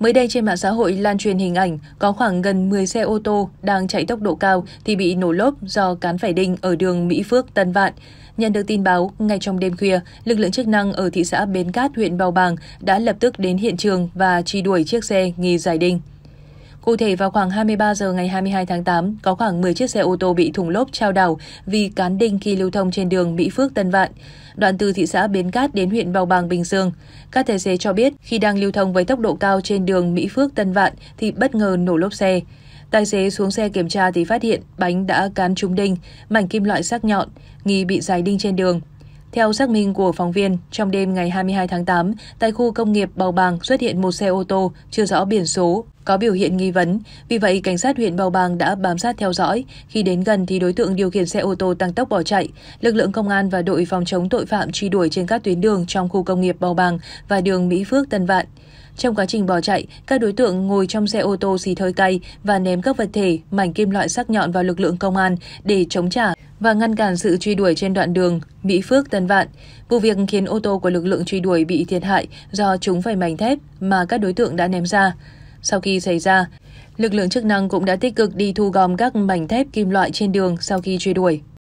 Mới đây trên mạng xã hội lan truyền hình ảnh có khoảng gần 10 xe ô tô đang chạy tốc độ cao thì bị nổ lốp do cán phải đinh ở đường Mỹ Phước Tân Vạn. Nhận được tin báo, ngay trong đêm khuya, lực lượng chức năng ở thị xã Bến Cát, huyện Bào Bàng đã lập tức đến hiện trường và truy đuổi chiếc xe nghi giải đinh. Cụ thể, vào khoảng 23 giờ ngày 22 tháng 8, có khoảng 10 chiếc xe ô tô bị thùng lốp trao đảo vì cán đinh khi lưu thông trên đường Mỹ Phước Tân Vạn, đoạn từ thị xã Bến Cát đến huyện Bào Bàng, Bình Dương. Các tài xế cho biết khi đang lưu thông với tốc độ cao trên đường Mỹ Phước Tân Vạn thì bất ngờ nổ lốp xe. Tài xế xuống xe kiểm tra thì phát hiện bánh đã cán trúng đinh, mảnh kim loại sắc nhọn, nghi bị dài đinh trên đường. Theo xác minh của phóng viên, trong đêm ngày 22 tháng 8, tại khu công nghiệp Bào Bàng xuất hiện một xe ô tô chưa rõ biển số, có biểu hiện nghi vấn. Vì vậy, cảnh sát huyện Bào Bàng đã bám sát theo dõi. Khi đến gần thì đối tượng điều khiển xe ô tô tăng tốc bỏ chạy. Lực lượng công an và đội phòng chống tội phạm truy đuổi trên các tuyến đường trong khu công nghiệp Bào Bàng và đường Mỹ Phước Tân Vạn. Trong quá trình bỏ chạy, các đối tượng ngồi trong xe ô tô xì hơi cay và ném các vật thể, mảnh kim loại sắc nhọn vào lực lượng công an để chống trả và ngăn cản sự truy đuổi trên đoạn đường Mỹ Phước Tân Vạn. Vụ việc khiến ô tô của lực lượng truy đuổi bị thiệt hại do chúng phải mảnh thép mà các đối tượng đã ném ra. Sau khi xảy ra, lực lượng chức năng cũng đã tích cực đi thu gom các mảnh thép kim loại trên đường sau khi truy đuổi.